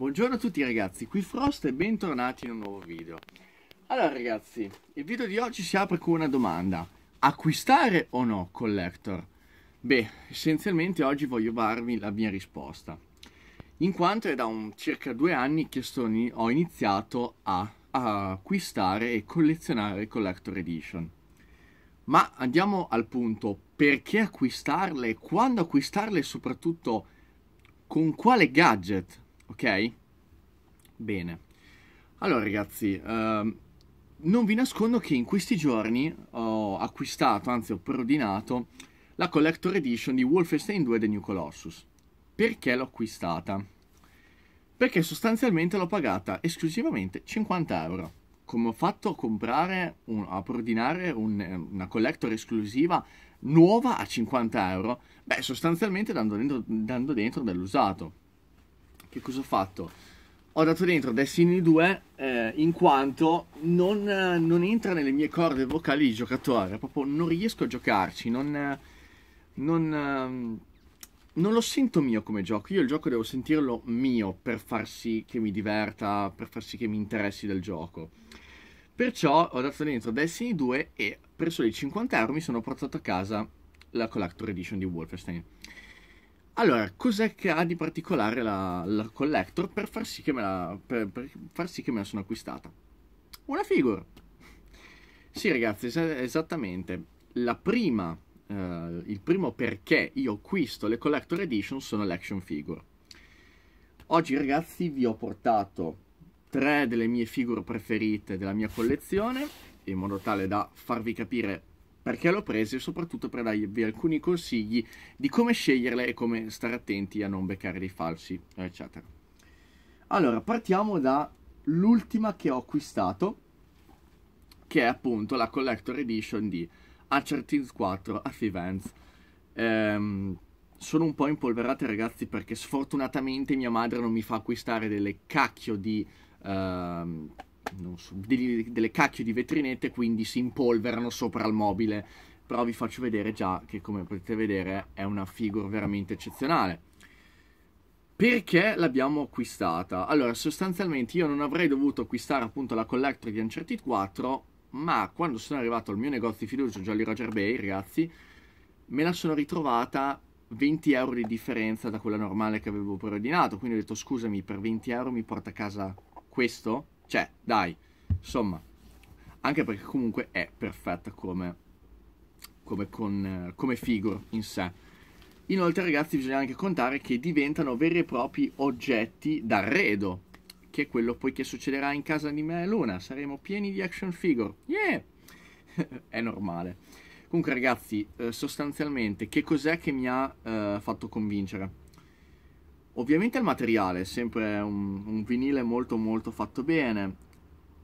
Buongiorno a tutti ragazzi, qui Frost e bentornati in un nuovo video. Allora ragazzi, il video di oggi si apre con una domanda. Acquistare o no Collector? Beh, essenzialmente oggi voglio darvi la mia risposta. In quanto è da un, circa due anni che sto, ho iniziato a, a acquistare e collezionare Collector Edition. Ma andiamo al punto, perché acquistarle, quando acquistarle e soprattutto con quale gadget? ok? Bene. Allora ragazzi, ehm, non vi nascondo che in questi giorni ho acquistato, anzi ho preordinato, la Collector Edition di Wolfenstein 2 The New Colossus. Perché l'ho acquistata? Perché sostanzialmente l'ho pagata esclusivamente 50 euro. Come ho fatto a comprare, un, a preordinare un, una Collector esclusiva nuova a 50 euro? Beh, sostanzialmente dando dentro, dando dentro dell'usato che cosa ho fatto? Ho dato dentro Destiny 2 eh, in quanto non, eh, non, entra nelle mie corde vocali di giocatore, proprio non riesco a giocarci, non, eh, non, ehm, non lo sento mio come gioco, io il gioco devo sentirlo mio per far sì che mi diverta, per far sì che mi interessi del gioco. Perciò ho dato dentro Destiny 2 e per soli 50 euro mi sono portato a casa la Collector Edition di Wolfenstein. Allora, cos'è che ha di particolare la, la Collector per far, sì la, per, per far sì che me la sono acquistata? Una figure! Sì ragazzi, es- esattamente. La prima, eh, il primo perché io acquisto le Collector Edition sono le action figure. Oggi ragazzi vi ho portato tre delle mie figure preferite della mia collezione in modo tale da farvi capire perché l'ho presa e soprattutto per darvi alcuni consigli di come sceglierle e come stare attenti a non beccare dei falsi, eccetera. Allora, partiamo dall'ultima che ho acquistato, che è appunto la Collector Edition di Acertins 4 a Events. Ehm, sono un po' impolverate ragazzi perché sfortunatamente mia madre non mi fa acquistare delle cacchio di... Ehm, so, degli, delle cacchio di vetrinette, quindi si impolverano sopra il mobile. Però vi faccio vedere già che, come potete vedere, è una figura veramente eccezionale. Perché l'abbiamo acquistata? Allora, sostanzialmente io non avrei dovuto acquistare appunto la Collector di Uncharted 4, ma quando sono arrivato al mio negozio di fiducia Jolly Roger Bay, ragazzi, me la sono ritrovata 20 euro di differenza da quella normale che avevo preordinato. Quindi ho detto, scusami, per 20 euro mi porta a casa questo? Cioè, dai, insomma, anche perché comunque è perfetta come, come, con, eh, come figure in sé. Inoltre, ragazzi, bisogna anche contare che diventano veri e propri oggetti d'arredo, che è quello poi che succederà in casa di me e Luna. Saremo pieni di action figure. Yeah! è normale. Comunque, ragazzi, eh, sostanzialmente, che cos'è che mi ha eh, fatto convincere? Ovviamente il materiale è sempre un, un vinile molto molto fatto bene,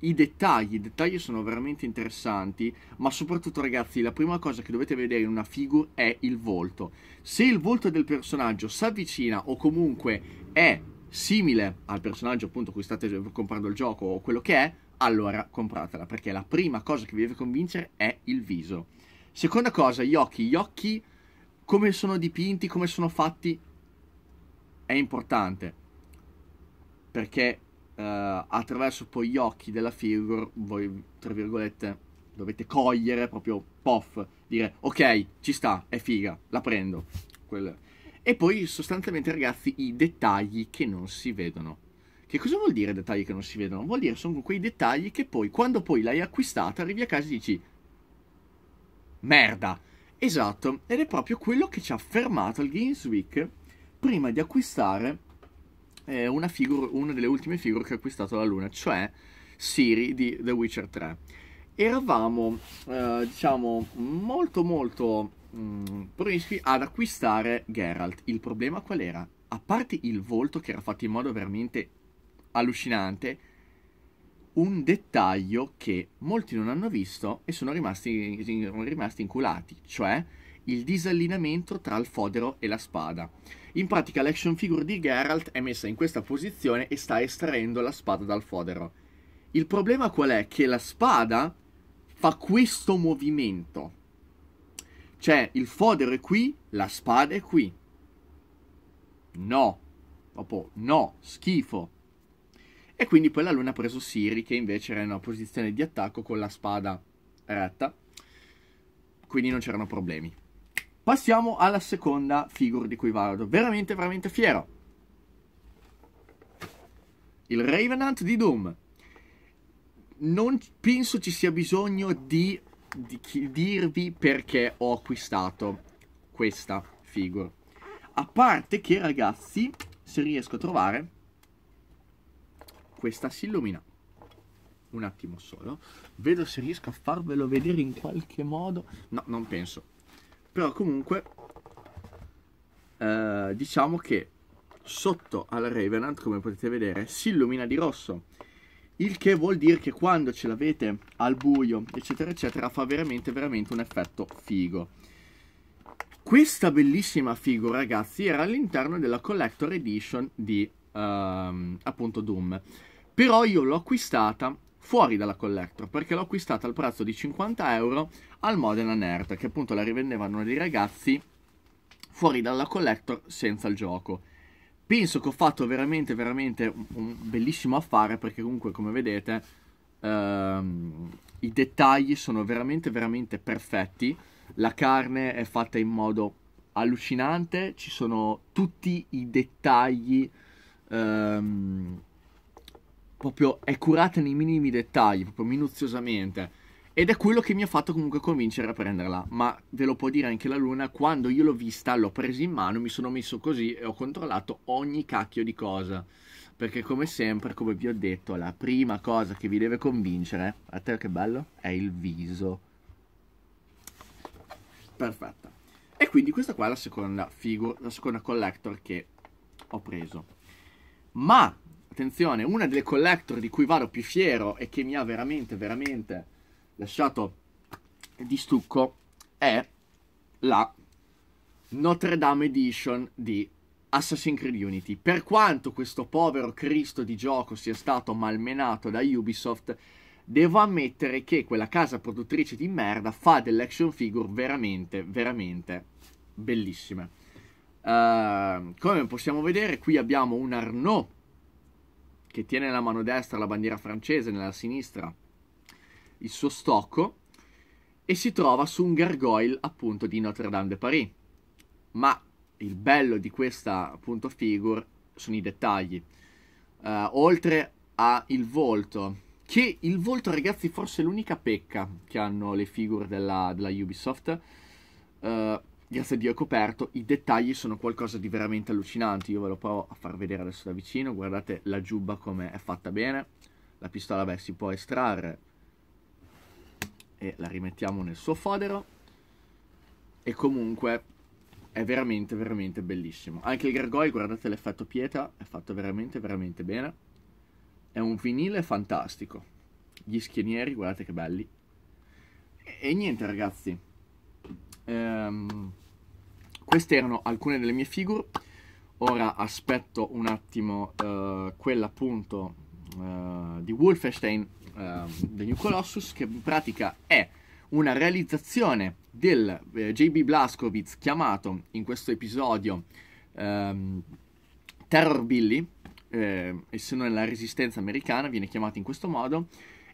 i dettagli, i dettagli sono veramente interessanti, ma soprattutto ragazzi la prima cosa che dovete vedere in una figure è il volto. Se il volto del personaggio si avvicina o comunque è simile al personaggio appunto cui state comprando il gioco o quello che è, allora compratela perché la prima cosa che vi deve convincere è il viso. Seconda cosa, gli occhi, gli occhi come sono dipinti, come sono fatti, è importante perché eh, attraverso poi gli occhi della figure voi, tra virgolette, dovete cogliere proprio pof dire ok, ci sta, è figa, la prendo. Quelle. E poi sostanzialmente ragazzi i dettagli che non si vedono. Che cosa vuol dire dettagli che non si vedono? Vuol dire sono quei dettagli che poi quando poi l'hai acquistata arrivi a casa e dici merda. Esatto, ed è proprio quello che ci ha fermato il Games Week prima di acquistare eh, una, figure, una delle ultime figure che ho acquistato la Luna, cioè Siri di The Witcher 3. Eravamo, eh, diciamo, molto molto mh, mm, promiscui ad acquistare Geralt. Il problema qual era? A parte il volto che era fatto in modo veramente allucinante, un dettaglio che molti non hanno visto e sono rimasti, sono rimasti inculati, cioè il disallineamento tra il fodero e la spada. In pratica l'action figure di Geralt è messa in questa posizione e sta estraendo la spada dal fodero. Il problema qual è? Che la spada fa questo movimento. Cioè il fodero è qui, la spada è qui. No, proprio no, schifo. E quindi poi la luna ha preso Siri che invece era in una posizione di attacco con la spada retta. Quindi non c'erano problemi. Passiamo alla seconda figura di cui vado, veramente veramente fiero. Il Ravenant di Doom. Non penso ci sia bisogno di, di, di dirvi perché ho acquistato questa figura. A parte che ragazzi, se riesco a trovare, questa si illumina. Un attimo solo. Vedo se riesco a farvelo vedere in qualche modo. No, non penso. Però comunque eh, diciamo che sotto al Revenant, come potete vedere, si illumina di rosso. Il che vuol dire che quando ce l'avete al buio, eccetera, eccetera, fa veramente, veramente un effetto figo. Questa bellissima figo ragazzi, era all'interno della Collector Edition di, ehm, appunto, Doom. Però io l'ho acquistata fuori dalla Collector perché l'ho acquistata al prezzo di 50 euro al Modena Nerd che appunto la rivendevano dei ragazzi fuori dalla Collector senza il gioco. Penso che ho fatto veramente veramente un bellissimo affare perché comunque come vedete ehm, i dettagli sono veramente veramente perfetti, la carne è fatta in modo allucinante, ci sono tutti i dettagli ehm, proprio è curata nei minimi dettagli, proprio minuziosamente. Ed è quello che mi ha fatto comunque convincere a prenderla. Ma ve lo può dire anche la Luna, quando io l'ho vista, l'ho presa in mano, mi sono messo così e ho controllato ogni cacchio di cosa. Perché come sempre, come vi ho detto, la prima cosa che vi deve convincere, a te che bello, è il viso. Perfetto. E quindi questa qua è la seconda figura, la seconda collector che ho preso. Ma attenzione, una delle collector di cui vado più fiero e che mi ha veramente, veramente lasciato di stucco è la Notre Dame Edition di Assassin's Creed Unity. Per quanto questo povero Cristo di gioco sia stato malmenato da Ubisoft, devo ammettere che quella casa produttrice di merda fa delle action figure veramente, veramente bellissime. Uh, come possiamo vedere, qui abbiamo un Arnaud che tiene nella mano destra la bandiera francese, nella sinistra il suo stocco, e si trova su un gargoyle appunto di Notre Dame de Paris. Ma il bello di questa appunto figure sono i dettagli. Uh, oltre al volto, che il volto ragazzi forse è l'unica pecca che hanno le figure della, della Ubisoft. Uh, grazie a Dio è coperto, i dettagli sono qualcosa di veramente allucinante, io ve lo provo a far vedere adesso da vicino, guardate la giubba come è fatta bene, la pistola beh, si può estrarre e la rimettiamo nel suo fodero e comunque è veramente veramente bellissimo anche il gargoyle guardate l'effetto pietra è fatto veramente veramente bene è un vinile fantastico gli schienieri guardate che belli e, e niente ragazzi Ehm, queste erano alcune delle mie figure. Ora aspetto un attimo eh, quella appunto eh, di Wolfenstein eh, The New Colossus, che in pratica è una realizzazione del eh, JB Blaskowitz chiamato in questo episodio ehm, Terror Billy, eh, essendo nella resistenza americana, viene chiamato in questo modo,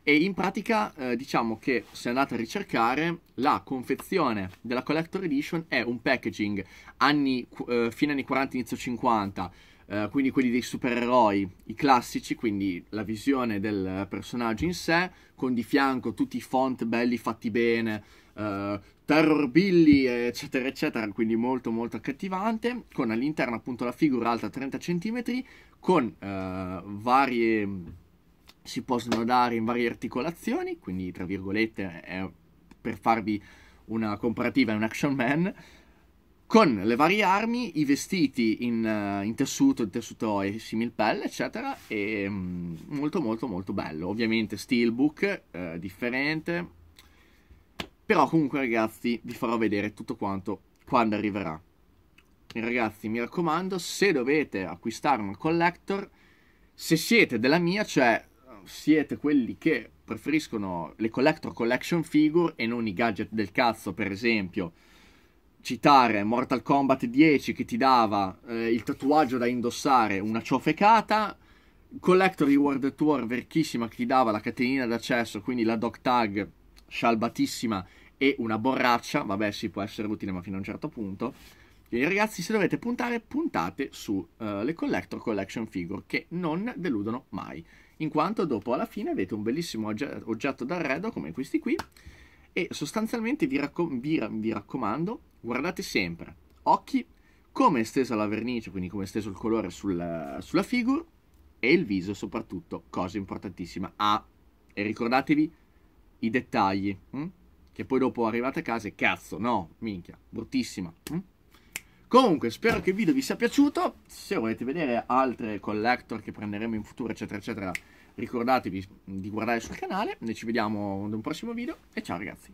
e in pratica eh, diciamo che se andate a ricercare la confezione della Collector Edition è un packaging anni, eh, fine anni 40, inizio 50, eh, quindi quelli dei supereroi, i classici, quindi la visione del personaggio in sé, con di fianco tutti i font belli fatti bene, eh, Terror Billy, eccetera, eccetera, quindi molto molto accattivante, con all'interno appunto la figura alta 30 cm, con eh, varie si possono dare in varie articolazioni, quindi tra virgolette è per farvi una comparativa è un action man, con le varie armi, i vestiti in, eh, in tessuto, il tessuto e similpelle, eccetera, e mm, molto molto molto bello. Ovviamente steelbook, eh, differente, però comunque ragazzi vi farò vedere tutto quanto quando arriverà. E ragazzi mi raccomando, se dovete acquistare una collector, se siete della mia, cioè siete quelli che preferiscono le collector collection figure e non i gadget del cazzo, per esempio, citare Mortal Kombat 10 che ti dava eh, il tatuaggio da indossare, una ciofecata, Collector Reward Tour vecchissima che ti dava la catenina d'accesso, quindi la dog tag scialbatissima e una borraccia, vabbè si sì, può essere utile ma fino a un certo punto. Quindi ragazzi se dovete puntare puntate sulle eh, uh, collector collection figure che non deludono mai in quanto dopo alla fine avete un bellissimo oggetto d'arredo come questi qui e sostanzialmente vi, raccom vi, ra vi raccomando guardate sempre occhi come è stesa la vernice quindi come è steso il colore sulla, sulla figure e il viso soprattutto cosa importantissima ah e ricordatevi i dettagli hm? che poi dopo arrivate a casa e cazzo no minchia bruttissima hm? Comunque, spero che il video vi sia piaciuto. Se volete vedere altre collector che prenderemo in futuro, eccetera, eccetera, ricordatevi di guardare sul canale, noi ci vediamo in un prossimo video e ciao ragazzi!